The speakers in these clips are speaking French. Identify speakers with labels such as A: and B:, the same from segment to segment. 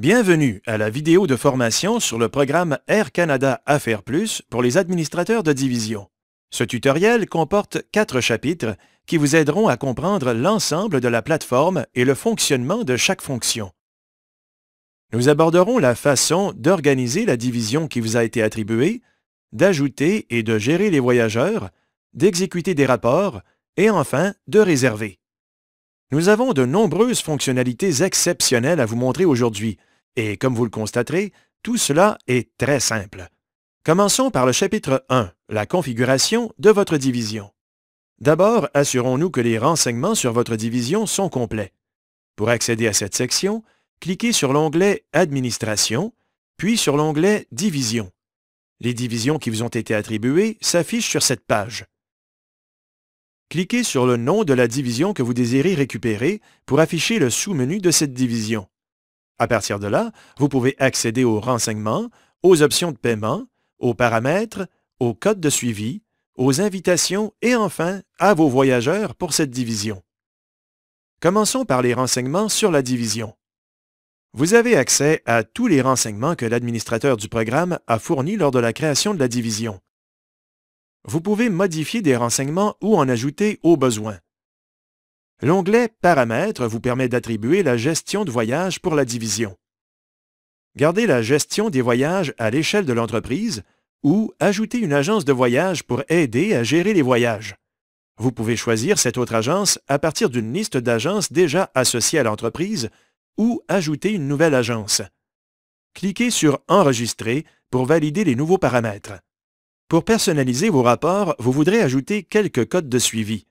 A: Bienvenue à la vidéo de formation sur le programme Air Canada Affaires Plus pour les administrateurs de division. Ce tutoriel comporte quatre chapitres qui vous aideront à comprendre l'ensemble de la plateforme et le fonctionnement de chaque fonction. Nous aborderons la façon d'organiser la division qui vous a été attribuée, d'ajouter et de gérer les voyageurs, d'exécuter des rapports et enfin de réserver. Nous avons de nombreuses fonctionnalités exceptionnelles à vous montrer aujourd'hui, et comme vous le constaterez, tout cela est très simple. Commençons par le chapitre 1, la configuration de votre division. D'abord, assurons-nous que les renseignements sur votre division sont complets. Pour accéder à cette section, cliquez sur l'onglet Administration, puis sur l'onglet Division. Les divisions qui vous ont été attribuées s'affichent sur cette page. Cliquez sur le nom de la division que vous désirez récupérer pour afficher le sous-menu de cette division. À partir de là, vous pouvez accéder aux renseignements, aux options de paiement, aux paramètres, aux codes de suivi, aux invitations et enfin à vos voyageurs pour cette division. Commençons par les renseignements sur la division. Vous avez accès à tous les renseignements que l'administrateur du programme a fournis lors de la création de la division. Vous pouvez modifier des renseignements ou en ajouter au besoin. L'onglet Paramètres vous permet d'attribuer la gestion de voyage pour la division. Gardez la gestion des voyages à l'échelle de l'entreprise ou ajoutez une agence de voyage pour aider à gérer les voyages. Vous pouvez choisir cette autre agence à partir d'une liste d'agences déjà associées à l'entreprise ou ajouter une nouvelle agence. Cliquez sur Enregistrer pour valider les nouveaux paramètres. Pour personnaliser vos rapports, vous voudrez ajouter quelques codes de suivi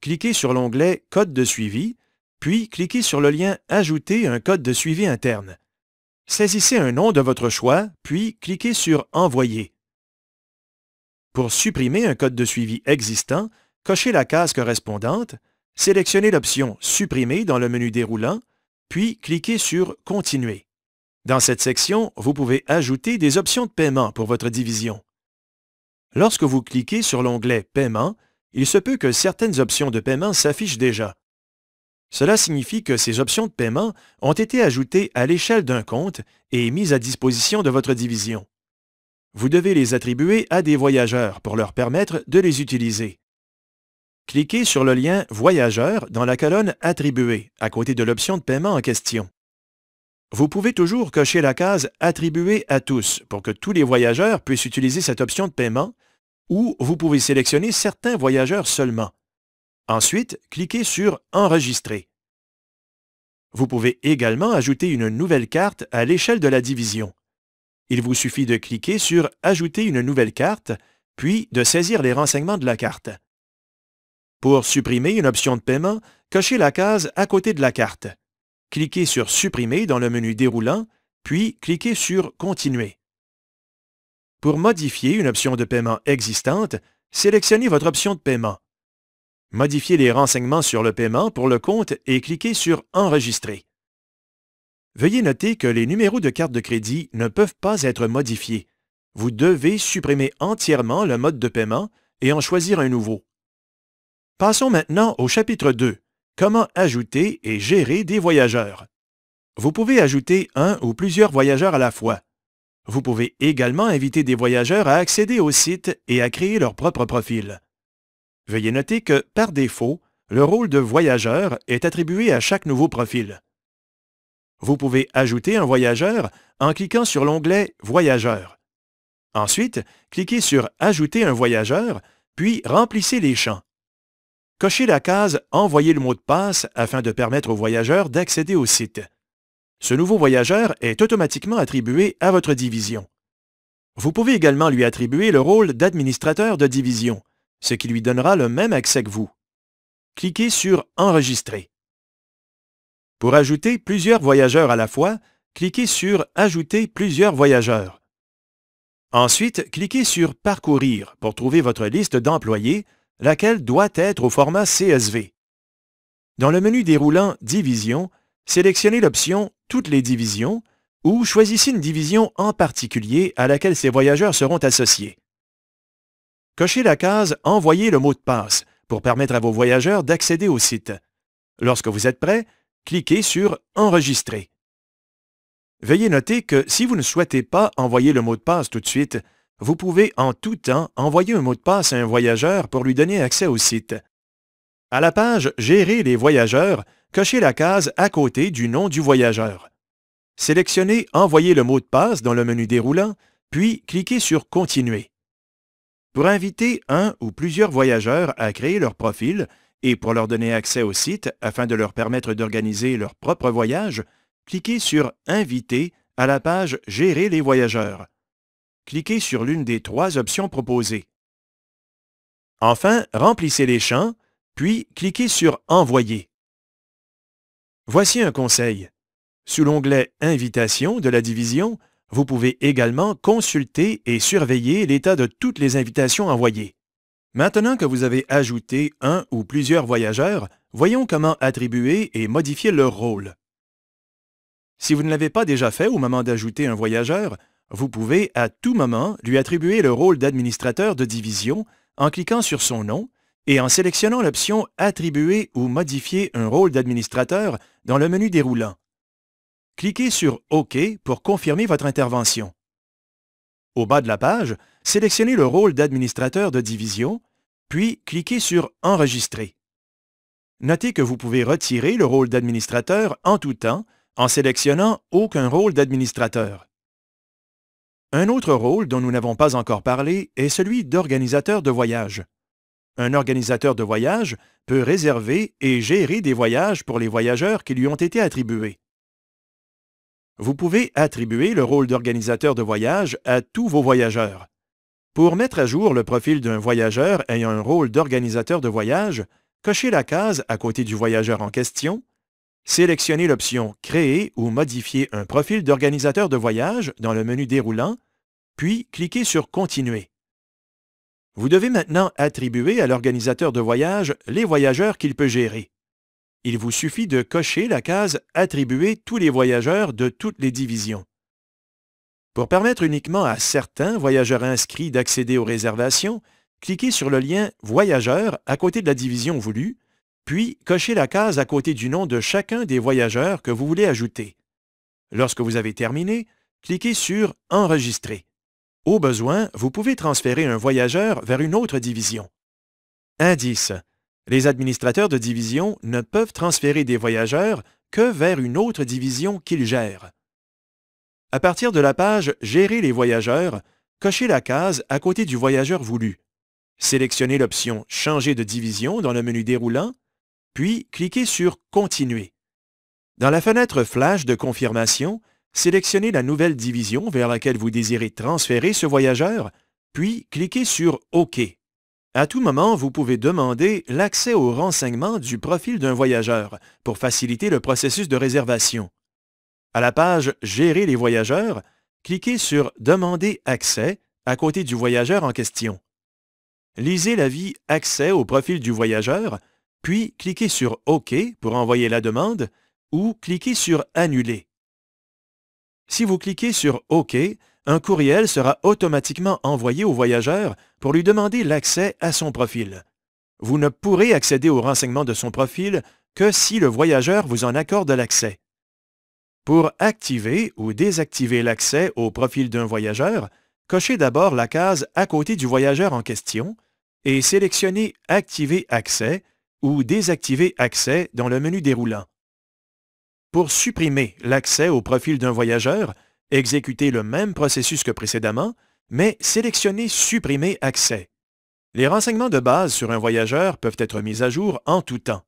A: cliquez sur l'onglet Code de suivi, puis cliquez sur le lien Ajouter un code de suivi interne. Saisissez un nom de votre choix, puis cliquez sur Envoyer. Pour supprimer un code de suivi existant, cochez la case correspondante, sélectionnez l'option Supprimer dans le menu déroulant, puis cliquez sur Continuer. Dans cette section, vous pouvez ajouter des options de paiement pour votre division. Lorsque vous cliquez sur l'onglet Paiement, il se peut que certaines options de paiement s'affichent déjà. Cela signifie que ces options de paiement ont été ajoutées à l'échelle d'un compte et mises à disposition de votre division. Vous devez les attribuer à des voyageurs pour leur permettre de les utiliser. Cliquez sur le lien « Voyageurs » dans la colonne « Attribuer » à côté de l'option de paiement en question. Vous pouvez toujours cocher la case « Attribuer à tous » pour que tous les voyageurs puissent utiliser cette option de paiement ou vous pouvez sélectionner certains voyageurs seulement. Ensuite, cliquez sur « Enregistrer ». Vous pouvez également ajouter une nouvelle carte à l'échelle de la division. Il vous suffit de cliquer sur « Ajouter une nouvelle carte », puis de saisir les renseignements de la carte. Pour supprimer une option de paiement, cochez la case à côté de la carte. Cliquez sur « Supprimer » dans le menu déroulant, puis cliquez sur « Continuer ». Pour modifier une option de paiement existante, sélectionnez votre option de paiement. Modifiez les renseignements sur le paiement pour le compte et cliquez sur Enregistrer. Veuillez noter que les numéros de carte de crédit ne peuvent pas être modifiés. Vous devez supprimer entièrement le mode de paiement et en choisir un nouveau. Passons maintenant au chapitre 2, Comment ajouter et gérer des voyageurs. Vous pouvez ajouter un ou plusieurs voyageurs à la fois. Vous pouvez également inviter des voyageurs à accéder au site et à créer leur propre profil. Veuillez noter que, par défaut, le rôle de voyageur est attribué à chaque nouveau profil. Vous pouvez ajouter un voyageur en cliquant sur l'onglet « Voyageur ». Ensuite, cliquez sur « Ajouter un voyageur », puis remplissez les champs. Cochez la case « Envoyer le mot de passe » afin de permettre aux voyageurs d'accéder au site. Ce nouveau voyageur est automatiquement attribué à votre division. Vous pouvez également lui attribuer le rôle d'administrateur de division, ce qui lui donnera le même accès que vous. Cliquez sur « Enregistrer ». Pour ajouter plusieurs voyageurs à la fois, cliquez sur « Ajouter plusieurs voyageurs ». Ensuite, cliquez sur « Parcourir » pour trouver votre liste d'employés, laquelle doit être au format CSV. Dans le menu déroulant « Division », sélectionnez l'option toutes les divisions ou choisissez une division en particulier à laquelle ces voyageurs seront associés. Cochez la case « Envoyer le mot de passe » pour permettre à vos voyageurs d'accéder au site. Lorsque vous êtes prêt, cliquez sur « Enregistrer ». Veuillez noter que si vous ne souhaitez pas envoyer le mot de passe tout de suite, vous pouvez en tout temps envoyer un mot de passe à un voyageur pour lui donner accès au site. À la page « Gérer les voyageurs », cochez la case à côté du nom du voyageur. Sélectionnez Envoyer le mot de passe dans le menu déroulant, puis cliquez sur Continuer. Pour inviter un ou plusieurs voyageurs à créer leur profil et pour leur donner accès au site afin de leur permettre d'organiser leur propre voyage, cliquez sur Inviter à la page Gérer les voyageurs. Cliquez sur l'une des trois options proposées. Enfin, remplissez les champs, puis cliquez sur Envoyer. Voici un conseil. Sous l'onglet Invitation de la division, vous pouvez également consulter et surveiller l'état de toutes les invitations envoyées. Maintenant que vous avez ajouté un ou plusieurs voyageurs, voyons comment attribuer et modifier leur rôle. Si vous ne l'avez pas déjà fait au moment d'ajouter un voyageur, vous pouvez à tout moment lui attribuer le rôle d'administrateur de division en cliquant sur son nom et en sélectionnant l'option Attribuer ou modifier un rôle d'administrateur dans le menu déroulant. Cliquez sur OK pour confirmer votre intervention. Au bas de la page, sélectionnez le rôle d'administrateur de division, puis cliquez sur Enregistrer. Notez que vous pouvez retirer le rôle d'administrateur en tout temps en sélectionnant aucun rôle d'administrateur. Un autre rôle dont nous n'avons pas encore parlé est celui d'organisateur de voyage. Un organisateur de voyage peut réserver et gérer des voyages pour les voyageurs qui lui ont été attribués. Vous pouvez attribuer le rôle d'organisateur de voyage à tous vos voyageurs. Pour mettre à jour le profil d'un voyageur ayant un rôle d'organisateur de voyage, cochez la case à côté du voyageur en question, sélectionnez l'option Créer ou modifier un profil d'organisateur de voyage dans le menu déroulant, puis cliquez sur Continuer. Vous devez maintenant attribuer à l'organisateur de voyage les voyageurs qu'il peut gérer. Il vous suffit de cocher la case « Attribuer tous les voyageurs de toutes les divisions ». Pour permettre uniquement à certains voyageurs inscrits d'accéder aux réservations, cliquez sur le lien « Voyageurs » à côté de la division voulue, puis cochez la case à côté du nom de chacun des voyageurs que vous voulez ajouter. Lorsque vous avez terminé, cliquez sur « Enregistrer ». Au besoin, vous pouvez transférer un voyageur vers une autre division. Indice. Les administrateurs de division ne peuvent transférer des voyageurs que vers une autre division qu'ils gèrent. À partir de la page Gérer les voyageurs, cochez la case à côté du voyageur voulu. Sélectionnez l'option Changer de division dans le menu déroulant, puis cliquez sur Continuer. Dans la fenêtre Flash de confirmation, sélectionnez la nouvelle division vers laquelle vous désirez transférer ce voyageur, puis cliquez sur OK. À tout moment, vous pouvez demander l'accès aux renseignements du profil d'un voyageur pour faciliter le processus de réservation. À la page Gérer les voyageurs, cliquez sur Demander accès à côté du voyageur en question. Lisez l'avis Accès au profil du voyageur, puis cliquez sur OK pour envoyer la demande ou cliquez sur Annuler. Si vous cliquez sur OK, un courriel sera automatiquement envoyé au voyageur pour lui demander l'accès à son profil. Vous ne pourrez accéder aux renseignements de son profil que si le voyageur vous en accorde l'accès. Pour activer ou désactiver l'accès au profil d'un voyageur, cochez d'abord la case à côté du voyageur en question et sélectionnez Activer accès ou Désactiver accès dans le menu déroulant. Pour supprimer l'accès au profil d'un voyageur, exécutez le même processus que précédemment, mais sélectionnez Supprimer accès. Les renseignements de base sur un voyageur peuvent être mis à jour en tout temps.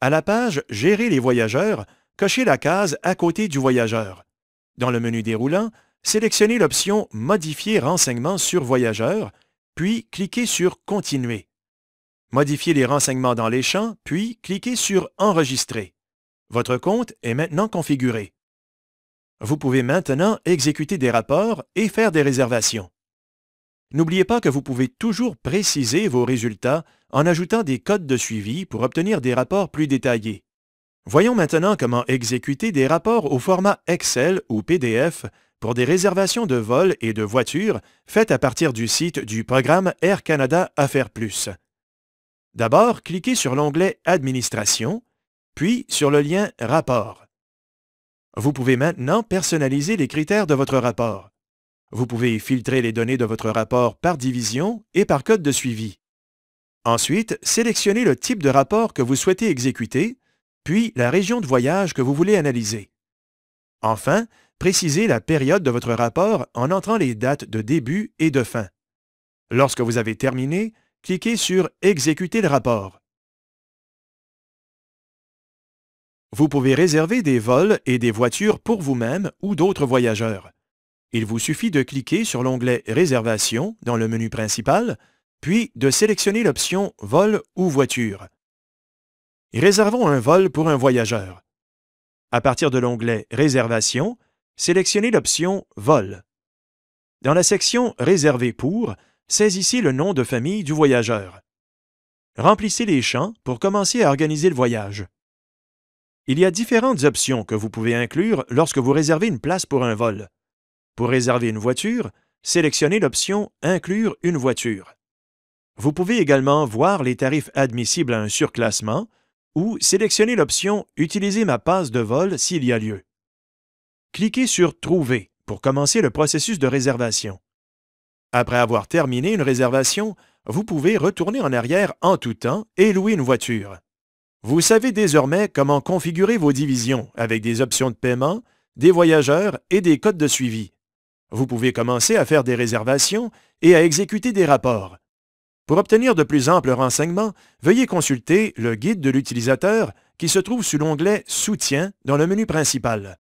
A: À la page Gérer les voyageurs, cochez la case à côté du voyageur. Dans le menu déroulant, sélectionnez l'option Modifier renseignements sur voyageur, puis cliquez sur Continuer. Modifiez les renseignements dans les champs, puis cliquez sur Enregistrer. Votre compte est maintenant configuré. Vous pouvez maintenant exécuter des rapports et faire des réservations. N'oubliez pas que vous pouvez toujours préciser vos résultats en ajoutant des codes de suivi pour obtenir des rapports plus détaillés. Voyons maintenant comment exécuter des rapports au format Excel ou PDF pour des réservations de vols et de voitures faites à partir du site du programme Air Canada Affaires Plus. D'abord, cliquez sur l'onglet Administration puis sur le lien Rapport. Vous pouvez maintenant personnaliser les critères de votre rapport. Vous pouvez filtrer les données de votre rapport par division et par code de suivi. Ensuite, sélectionnez le type de rapport que vous souhaitez exécuter, puis la région de voyage que vous voulez analyser. Enfin, précisez la période de votre rapport en entrant les dates de début et de fin. Lorsque vous avez terminé, cliquez sur « Exécuter le rapport ». Vous pouvez réserver des vols et des voitures pour vous-même ou d'autres voyageurs. Il vous suffit de cliquer sur l'onglet Réservation dans le menu principal, puis de sélectionner l'option Vol ou voiture. Réservons un vol pour un voyageur. À partir de l'onglet Réservation, sélectionnez l'option Vol. Dans la section Réserver pour, saisissez le nom de famille du voyageur. Remplissez les champs pour commencer à organiser le voyage. Il y a différentes options que vous pouvez inclure lorsque vous réservez une place pour un vol. Pour réserver une voiture, sélectionnez l'option Inclure une voiture. Vous pouvez également voir les tarifs admissibles à un surclassement ou sélectionner l'option Utiliser ma passe de vol s'il y a lieu. Cliquez sur Trouver pour commencer le processus de réservation. Après avoir terminé une réservation, vous pouvez retourner en arrière en tout temps et louer une voiture. Vous savez désormais comment configurer vos divisions avec des options de paiement, des voyageurs et des codes de suivi. Vous pouvez commencer à faire des réservations et à exécuter des rapports. Pour obtenir de plus amples renseignements, veuillez consulter le guide de l'utilisateur qui se trouve sous l'onglet « Soutien » dans le menu principal.